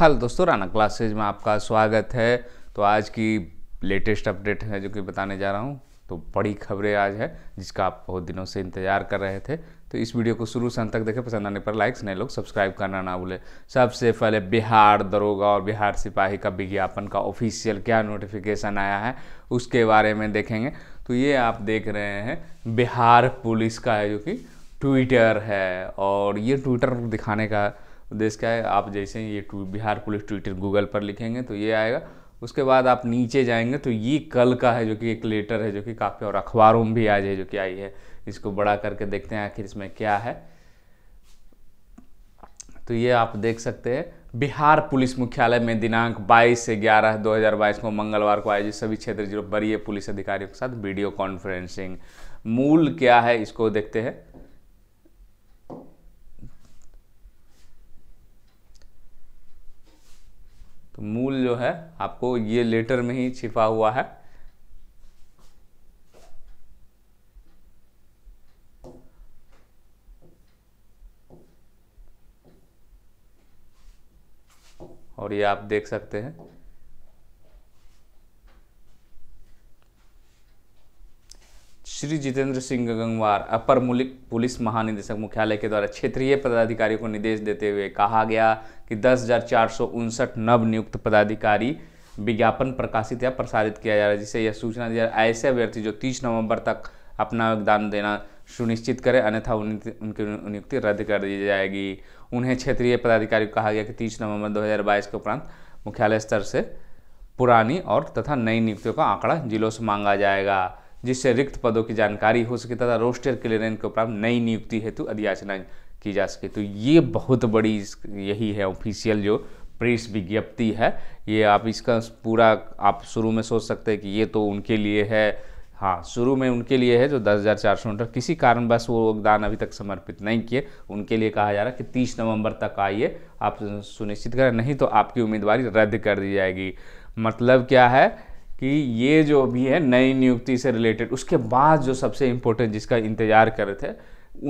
hello दोस्तों Rana classes में आपका स्वागत है तो आज की लेटेस्ट अपडेट है जो कि बताने जा रहा हूँ तो बड़ी खबरें आज है जिसका आप बहुत दिनों से इंतजार कर रहे थे तो इस वीडियो को शुरू से अंत तक देखें पसंद आने पर लाइक्स नए लोग सब्सक्राइब करना ना भूलें सबसे पहले बिहार दरोगा और बिहार सिपाही का विज्ञापन का ऑफिशियल क्या नोटिफिकेशन आया है उसके बारे में देखेंगे तो ये आप देख रहे हैं बिहार पुलिस का है जो कि ट्विटर है और ये ट्विटर दिखाने का तो देश क्या है आप जैसे ये बिहार पुलिस ट्विटर गूगल पर लिखेंगे तो ये आएगा उसके बाद आप नीचे जाएंगे तो ये कल का है जो कि एक लेटर है जो कि काफ़ी और अखबारों में भी आज है जो कि आई है इसको बड़ा करके देखते हैं आखिर इसमें क्या है तो ये आप देख सकते हैं बिहार पुलिस मुख्यालय में दिनांक 22 से 11 2022 को मंगलवार को आयोजित सभी क्षेत्र जीरो वरीय पुलिस अधिकारियों के साथ वीडियो कॉन्फ्रेंसिंग मूल क्या है इसको देखते हैं मूल जो है आपको ये लेटर में ही छिपा हुआ है और ये आप देख सकते हैं श्री जितेंद्र सिंह गंगवार अपर पुलिस महानिदेशक मुख्यालय के द्वारा क्षेत्रीय पदाधिकारियों को निर्देश देते हुए कहा गया कि दस नव नियुक्त पदाधिकारी विज्ञापन प्रकाशित या प्रसारित किया जा रहा है जिसे यह सूचना दी ऐसे अभ्यर्थी जो तीस नवंबर तक अपना योगदान देना सुनिश्चित करें अन्यथा उनकी नियुक्ति रद्द कर दी जाएगी उन्हें क्षेत्रीय पदाधिकारी को कहा गया कि तीस नवंबर 2022 के उपरांत मुख्यालय स्तर से पुरानी और तथा नई नियुक्तियों का आंकड़ा जिलों से मांगा जाएगा जिससे रिक्त पदों की जानकारी हो सके तथा रोस्टर क्लियरेंस के उपरांत नई नियुक्ति हेतु अधियाचना की जा सके तो ये बहुत बड़ी यही है ऑफिशियल जो प्रेस विज्ञप्ति है ये आप इसका पूरा आप शुरू में सोच सकते हैं कि ये तो उनके लिए है हाँ शुरू में उनके लिए है जो दस हज़ार चार सौ मीटर किसी कारणवश वो योगदान अभी तक समर्पित नहीं किए उनके लिए कहा जा रहा है कि तीस नवंबर तक आइए आप सुनिश्चित करें नहीं तो आपकी उम्मीदवारी रद्द कर दी जाएगी मतलब क्या है कि ये जो भी है नई नियुक्ति से रिलेटेड उसके बाद जो सबसे इम्पोर्टेंट जिसका इंतजार कर रहे थे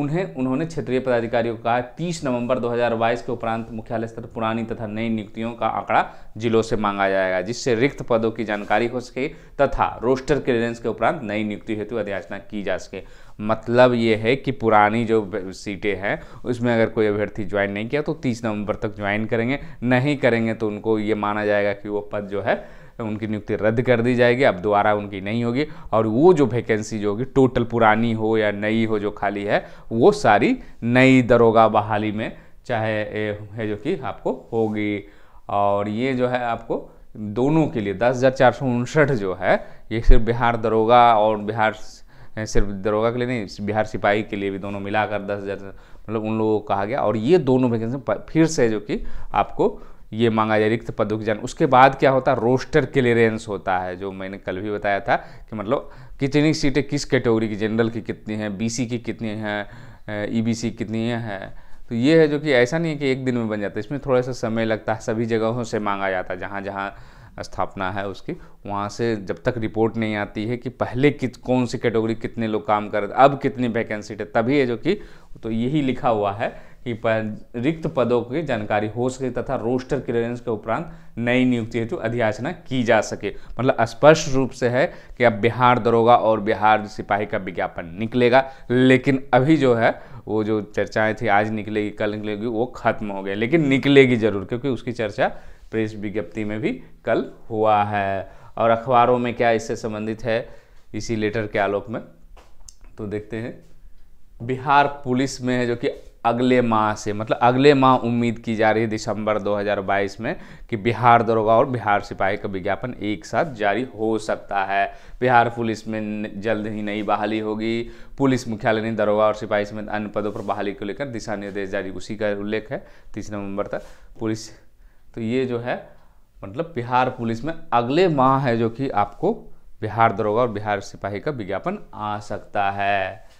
उन्हें उन्होंने क्षेत्रीय पदाधिकारियों को कहा 30 नवंबर 2022 के उपरांत मुख्यालय स्तर पुरानी तथा नई नियुक्तियों का आंकड़ा जिलों से मांगा जाएगा जिससे रिक्त पदों की जानकारी हो सके तथा रोस्टर क्लियरेंस के उपरांत नई नियुक्ति हेतु अध्याचना की जा सके मतलब ये है कि पुरानी जो सीटें हैं उसमें अगर कोई अभ्यर्थी ज्वाइन नहीं किया तो तीस नवंबर तक ज्वाइन करेंगे नहीं करेंगे तो उनको ये माना जाएगा कि वो पद जो है तो उनकी नियुक्ति रद्द कर दी जाएगी अब दोबारा उनकी नहीं होगी और वो जो वैकेंसी जो होगी टोटल पुरानी हो या नई हो जो खाली है वो सारी नई दरोगा बहाली में चाहे है जो कि आपको होगी और ये जो है आपको दोनों के लिए दस हज़ार चार सौ उनसठ जो है ये सिर्फ बिहार दरोगा और बिहार सिर्फ दरोगा के लिए नहीं बिहार सिपाही के लिए भी दोनों मिलाकर दस हज़ार मतलब उन लोगों को कहा गया और ये दोनों वैकेंसी फिर से जो कि आपको ये मांगा जाए रिक्त पदों की जान उसके बाद क्या होता है रोस्टर क्लियरेंस होता है जो मैंने कल भी बताया था कि मतलब कितनी सीटें किस कैटेगरी की जनरल की कितनी हैं बीसी की कितनी हैं ईबीसी e कितनी है तो ये है जो कि ऐसा नहीं है कि एक दिन में बन जाता है इसमें थोड़ा सा समय लगता है सभी जगहों से मांगा जाता है जहाँ जहाँ स्थापना है उसकी वहाँ से जब तक रिपोर्ट नहीं आती है कि पहले कित कौन सी कैटेगरी कितने लोग काम कर अब कितनी वैकेंसी है तभी है जो कि तो यही लिखा हुआ है की रिक्त पदों की जानकारी हो सके तथा रोस्टर क्लियरेंस के उपरांत नई नियुक्ति हेतु अधियाचना की जा सके मतलब स्पष्ट रूप से है कि अब बिहार दरोगा और बिहार सिपाही का विज्ञापन निकलेगा लेकिन अभी जो है वो जो चर्चाएं थी आज निकलेगी कल निकलेगी वो खत्म हो गई लेकिन निकलेगी जरूर क्योंकि उसकी चर्चा प्रेस विज्ञप्ति में भी कल हुआ है और अखबारों में क्या इससे संबंधित है इसी लेटर के आलोक में तो देखते हैं बिहार पुलिस में है जो कि अगले माह से मतलब अगले माह उम्मीद की जा रही है दिसंबर 2022 में कि बिहार दरोगा और बिहार सिपाही का विज्ञापन एक साथ जारी हो सकता है बिहार पुलिस में जल्द ही नई बहाली होगी पुलिस मुख्यालय ने दरोगा और सिपाही समेत अन्य पदों पर बहाली को लेकर दिशा निर्देश जारी उसी का उल्लेख है तीस नवम्बर तक पुलिस तो ये जो है मतलब बिहार पुलिस में अगले माह है जो कि आपको बिहार दरोगा और बिहार सिपाही का विज्ञापन आ सकता है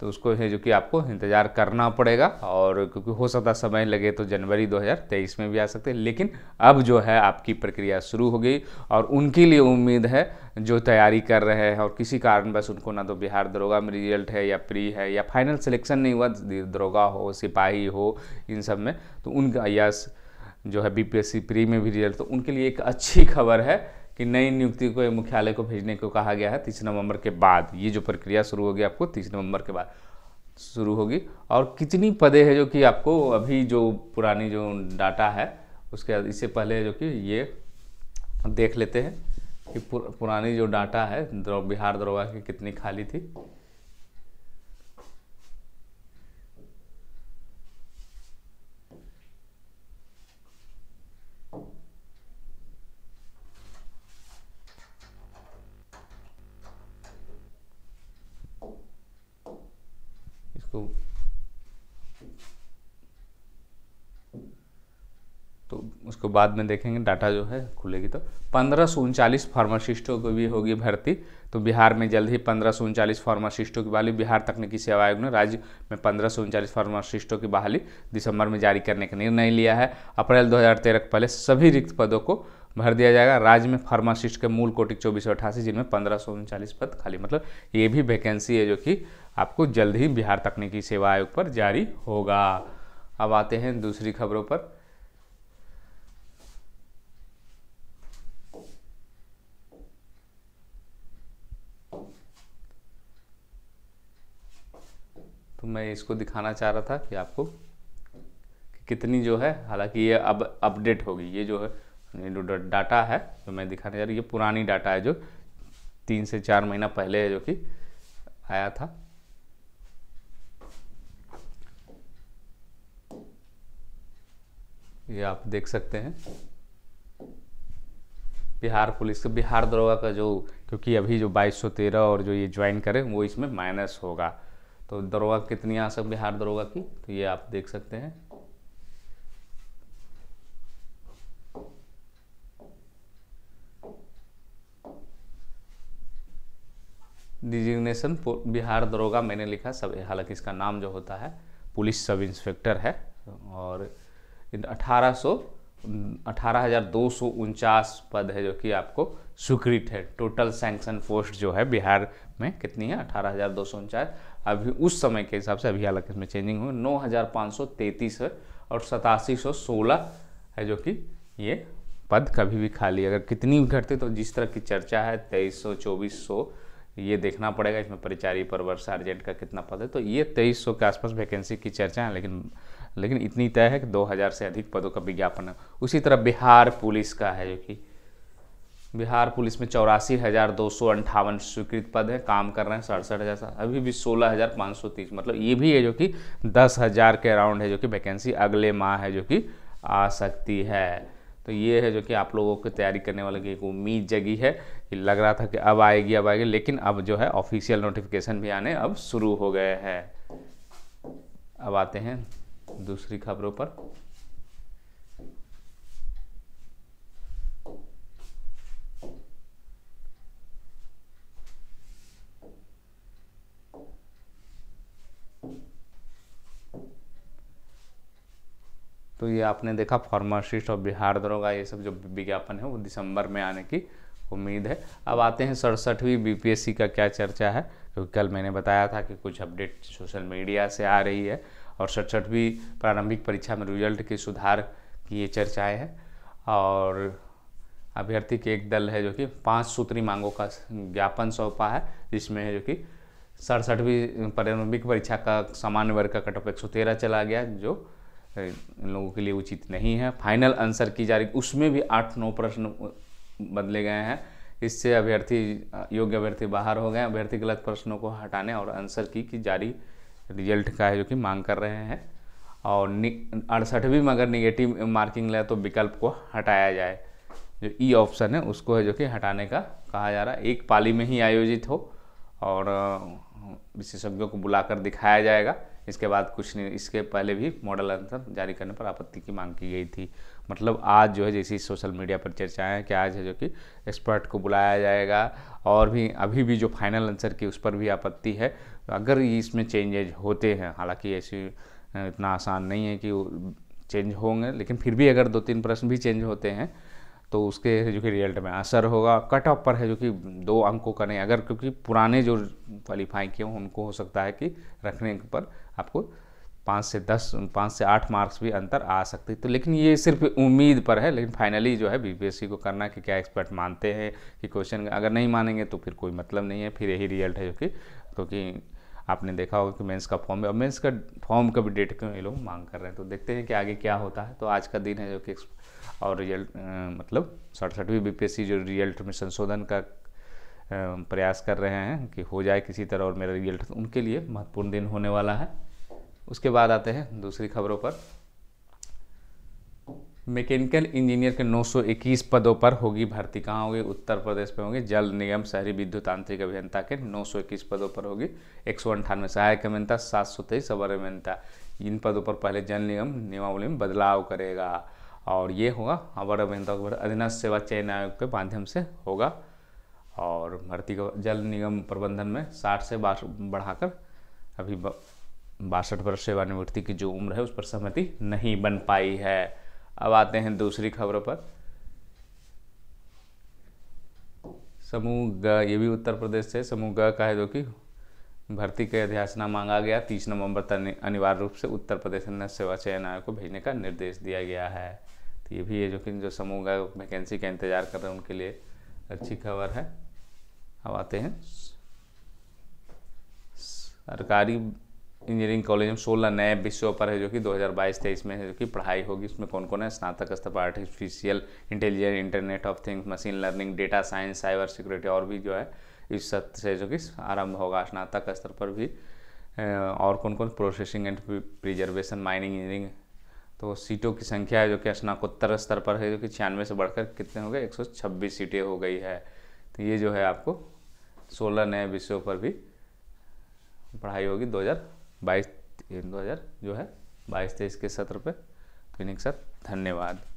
तो उसको है जो कि आपको इंतज़ार करना पड़ेगा और क्योंकि हो सकता समय लगे तो जनवरी 2023 में भी आ सकते हैं लेकिन अब जो है आपकी प्रक्रिया शुरू हो गई और उनके लिए उम्मीद है जो तैयारी कर रहे हैं और किसी कारण बस उनको ना तो बिहार दरोगा में रिजल्ट है या प्री है या फाइनल सिलेक्शन नहीं हुआ दरोगा हो सिपाही हो इन सब में तो उनका या जो है बी प्री में भी रिजल्ट तो उनके लिए एक अच्छी खबर है कि नई नियुक्ति को मुख्यालय को भेजने को कहा गया है तीस नवंबर के बाद ये जो प्रक्रिया शुरू होगी आपको तीस नवंबर के बाद शुरू होगी और कितनी पदे है जो कि आपको अभी जो पुरानी जो डाटा है उसके इससे पहले जो कि ये देख लेते हैं कि पुरानी जो डाटा है बिहार दरोगा की कितनी खाली थी तो तो उसको बाद में देखेंगे डाटा जो है खुलेगी तो पंद्रह सौ उनचालीस फार्मासिस्टों को भी होगी भर्ती तो बिहार में जल्द ही पंद्रह सौ उनचालीस फार्मासिस्टों की बहाली बिहार तकनीकी सेवा आयोग ने राज्य में पंद्रह सौ उनचालीस फार्मासिस्टों की बहाली दिसंबर में जारी करने का निर्णय लिया है अप्रैल तेरह के पहले सभी रिक्त पदों को भर दिया जाएगा राज्य में फार्मासिस्ट के मूल कोटिक चौबीस सौ अठासी जिनमें पंद्रह सौ उनचालीस पद खाली मतलब ये भी वैकेंसी है जो कि आपको जल्द ही बिहार तकनीकी सेवा आयोग पर जारी होगा अब आते हैं दूसरी खबरों पर तो मैं इसको दिखाना चाह रहा था कि आपको कि कितनी जो है हालांकि ये अब अपडेट होगी ये जो है ये जो डाटा है जो मैं दिखाने जा रही ये पुरानी डाटा है जो तीन से चार महीना पहले है जो कि आया था ये आप देख सकते हैं बिहार पुलिस का बिहार दरोगा का जो क्योंकि अभी जो 2213 और जो ये ज्वाइन करें वो इसमें माइनस होगा तो दरोगा कितनी आ सक बिहार दरोगा की तो ये आप देख सकते हैं नॉमिनेशन बिहार दरोगा मैंने लिखा सब हालांकि इसका नाम जो होता है पुलिस सब इंस्पेक्टर है और अठारह सौ अठारह पद है जो कि आपको स्वीकृत है टोटल सैंक्शन पोस्ट जो है बिहार में कितनी है अठारह हज़ार दो सौ उनचास अभी उस समय के हिसाब से अभी हालांकि इसमें चेंजिंग हुई नौ हज़ार सौ है और सतासी सौ सोलह है जो कि ये पद कभी भी खाली अगर कितनी भी घटती तो जिस तरह की चर्चा है तेईस सौ चौबीस सौ ये देखना पड़ेगा इसमें परिचारी वर्ष सार्जेंट का कितना पद है तो ये तेईस के आसपास वैकेंसी की चर्चा है लेकिन लेकिन इतनी तय है कि 2000 से अधिक पदों का विज्ञापन है उसी तरह बिहार पुलिस का है जो कि बिहार पुलिस में चौरासी हज़ार दो सौ अंठावन स्वीकृत पद हैं काम कर रहे हैं सड़सठ हज़ार अभी भी सोलह हज़ार पाँच सौ तीस मतलब ये भी है जो कि दस हज़ार के अराउंड है जो कि वैकेंसी अगले माह है जो कि आ सकती है तो ये है जो कि आप लोगों की तैयारी करने वाले की एक उम्मीद जगी है कि लग रहा था कि अब आएगी अब आएगी लेकिन अब जो है ऑफिशियल नोटिफिकेशन भी आने अब शुरू हो गए हैं अब आते हैं दूसरी खबरों पर तो ये आपने देखा फार्मासिस्ट और बिहार दरोगा ये सब जो विज्ञापन है वो दिसंबर में आने की उम्मीद है अब आते हैं सड़सठवीं बीपीएससी का क्या चर्चा है क्योंकि कल मैंने बताया था कि कुछ अपडेट सोशल मीडिया से आ रही है और सड़सठवीं प्रारंभिक परीक्षा में रिजल्ट के सुधार की ये चर्चाएँ हैं और अभ्यर्थी के एक दल है जो कि पाँच सूत्री मांगों का ज्ञापन सौंपा है जिसमें है जो कि सड़सठवीं प्रारंभिक परीक्षा का सामान्य वर्ग का कटअप एक चला गया जो इन लोगों के लिए उचित नहीं है फाइनल आंसर की जा रही उसमें भी आठ नौ प्रश्न बदले गए हैं इससे अभ्यर्थी योग्य अभ्यर्थी बाहर हो गए अभ्यर्थी गलत प्रश्नों को हटाने और आंसर की, की जारी रिजल्ट का है जो कि मांग कर रहे हैं और अड़सठवीं में अगर निगेटिव मार्किंग लें तो विकल्प को हटाया जाए जो ई e ऑप्शन है उसको है जो कि हटाने का कहा जा रहा है एक पाली में ही आयोजित हो और विशेषज्ञों को बुलाकर दिखाया जाएगा इसके बाद कुछ नहीं इसके पहले भी मॉडल आंसर जारी करने पर आपत्ति की मांग की गई थी मतलब आज जो है जैसी सोशल मीडिया पर चर्चाएँ हैं कि आज है जो कि एक्सपर्ट को बुलाया जाएगा और भी अभी भी जो फाइनल आंसर की उस पर भी आपत्ति है तो अगर इसमें चेंजेज होते हैं हालांकि ऐसी इतना आसान नहीं है कि चेंज होंगे लेकिन फिर भी अगर दो तीन प्रश्न भी चेंज होते हैं तो उसके जो कि रिजल्ट में असर होगा कट ऑफ पर है जो कि दो अंकों का नहीं अगर क्योंकि पुराने जो क्वालिफाई किए हों उनको हो सकता है कि रखने पर आपको पाँच से दस पाँच से आठ मार्क्स भी अंतर आ सकती तो लेकिन ये सिर्फ उम्मीद पर है लेकिन फाइनली जो है बीपीएससी को करना कि क्या एक्सपर्ट मानते हैं कि क्वेश्चन अगर नहीं मानेंगे तो फिर कोई मतलब नहीं है फिर यही रिजल्ट है जो कि क्योंकि आपने देखा होगा कि मेंस का फॉर्म है और मेंस का फॉर्म का भी डेट क्यों ये लोग मांग कर रहे हैं तो देखते हैं कि आगे क्या होता है तो आज का दिन है जो कि और रिजल्ट मतलब सड़सठवीं बीपीएससी जो रिजल्ट में संशोधन का प्रयास कर रहे हैं कि हो जाए किसी तरह और मेरा रिजल्ट उनके लिए महत्वपूर्ण दिन होने वाला है उसके बाद आते हैं दूसरी खबरों पर मैकेनिकल इंजीनियर के 921 पदों पर होगी भर्ती कहाँ होगी उत्तर प्रदेश में होगी जल निगम शहरी विद्युत आंतरिक अभियंता के 921 पदों पर होगी एक सौ अंठानवे सहायक अभियंता सात सौ तेईस अवर अभियंता इन पदों पर पहले जल निगम नियमावली में बदलाव करेगा और ये होगा अवर अभियंता को अधीनस्थ सेवा चयन आयोग के माध्यम से होगा और भर्ती को जल निगम प्रबंधन में साठ से बढ़ाकर अभी बासठ वर्ष सेवानिवृत्ति की जो उम्र है उस पर सहमति नहीं बन पाई है अब आते हैं दूसरी खबरों पर समूह ग ये भी उत्तर प्रदेश से समूह ग का है जो कि भर्ती के अध्यासना मांगा गया तीस नवंबर तक अनिवार्य रूप से उत्तर प्रदेश अन्य सेवा चयन आयोग को भेजने का निर्देश दिया गया है तो ये भी है जो समूह का वैकेंसी का इंतज़ार कर रहे हैं उनके लिए अच्छी खबर है अब आते हैं सरकारी इंजीनियरिंग कॉलेज में सोलह नए विषयों पर है जो कि 2022-23 में है जो कि पढ़ाई होगी इसमें कौन कौन है स्नातक स्तर पर artificial intelligence internet of things machine learning data science cyber security और भी जो है इस सत्र से जो कि आरंभ होगा स्नातक स्तर पर भी और कौन कौन processing and preservation mining engineering तो सीटों की संख्या है जो कि स्नाकोत्तर स्तर पर है जो कि छियानवे से बढ़कर कितने हो गए एक सीटें हो गई है तो ये जो है आपको सोलह नए विषयों पर भी पढ़ाई होगी 2022 2000 जो है बाईस तेईस के सत्र पे तो इन्हीं के साथ धन्यवाद